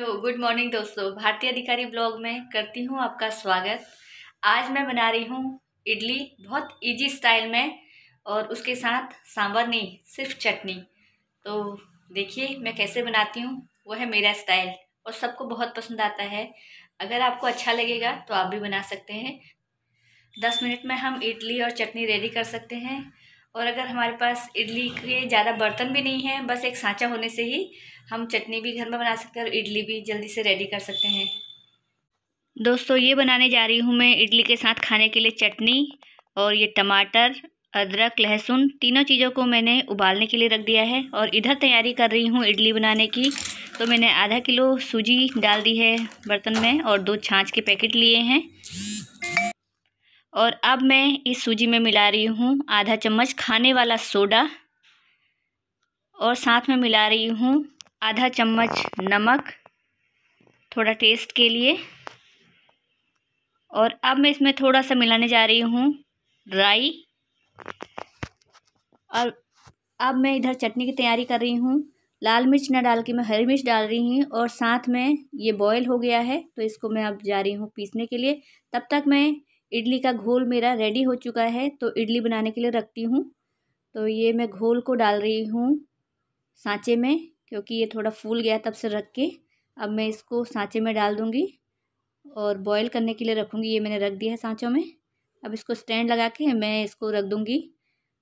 तो good morning दोस्तों भारतीय अधिकारी ब्लॉग में करती हूँ आपका स्वागत आज मैं बना रही हूँ इडली बहुत इजी स्टाइल में और उसके साथ सांभर नहीं सिर्फ चटनी तो देखिए मैं कैसे बनाती हूँ वो है मेरा स्टाइल और सबको बहुत पसंद आता है अगर आपको अच्छा लगेगा तो आप भी बना सकते हैं दस मिनट में हम इडली और चटनी रेडी कर सकते हैं और अगर हमारे पास इडली के ज़्यादा बर्तन भी नहीं है बस एक सांचा होने से ही हम चटनी भी घर में बना सकते हैं और इडली भी जल्दी से रेडी कर सकते हैं दोस्तों ये बनाने जा रही हूँ मैं इडली के साथ खाने के लिए चटनी और ये टमाटर अदरक लहसुन तीनों चीज़ों को मैंने उबालने के लिए रख दिया है और इधर तैयारी कर रही हूँ इडली बनाने की तो मैंने आधा किलो सूजी डाल दी है बर्तन में और दो छाछ के पैकेट लिए हैं और अब मैं इस सूजी में मिला रही हूँ आधा चम्मच खाने वाला सोडा और साथ में मिला रही हूँ आधा चम्मच नमक थोड़ा टेस्ट के लिए और अब मैं इसमें थोड़ा सा मिलाने जा रही हूँ राई और अब मैं इधर चटनी की तैयारी कर रही हूँ लाल मिर्च ना डाल के मैं हरी मिर्च डाल रही हूँ और साथ में ये बॉयल हो गया है तो इसको मैं अब जा रही हूँ पीसने के लिए तब तक मैं इडली का घोल मेरा रेडी हो चुका है तो इडली बनाने के लिए रखती हूँ तो ये मैं घोल को डाल रही हूँ सांचे में क्योंकि ये थोड़ा फूल गया तब से रख के अब मैं इसको सांचे में डाल दूँगी और बॉईल करने के लिए रखूँगी ये मैंने रख दिया है सांचों में अब इसको स्टैंड लगा के मैं इसको रख दूँगी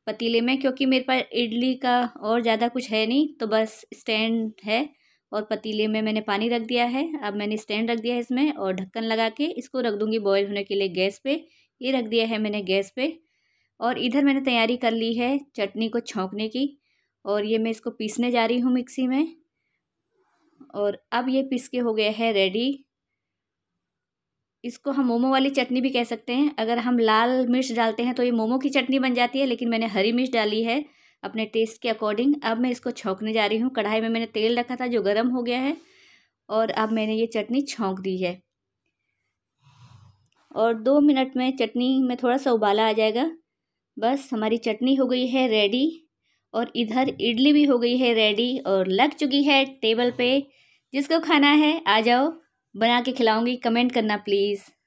पतीले में क्योंकि मेरे पास इडली का और ज़्यादा कुछ है नहीं तो बस स्टैंड है और पतीले में मैंने पानी रख दिया है अब मैंने स्टैंड रख दिया है इसमें और ढक्कन लगा के इसको रख दूँगी बॉयल होने के लिए गैस पे ये रख दिया है मैंने गैस पे और इधर मैंने तैयारी कर ली है चटनी को छोंकने की और ये मैं इसको पीसने जा रही हूँ मिक्सी में और अब ये पीस के हो गया है रेडी इसको हम मोमो वाली चटनी भी कह सकते हैं अगर हम लाल मिर्च डालते हैं तो ये मोमो की चटनी बन जाती है लेकिन मैंने हरी मिर्च डाली है अपने टेस्ट के अकॉर्डिंग अब मैं इसको छोंकने जा रही हूँ कढ़ाई में मैंने तेल रखा था जो गर्म हो गया है और अब मैंने ये चटनी छोंक दी है और दो मिनट में चटनी में थोड़ा सा उबाला आ जाएगा बस हमारी चटनी हो गई है रेडी और इधर इडली भी हो गई है रेडी और लग चुकी है टेबल पे जिसको खाना है आ जाओ बना के खिलाऊंगी कमेंट करना प्लीज़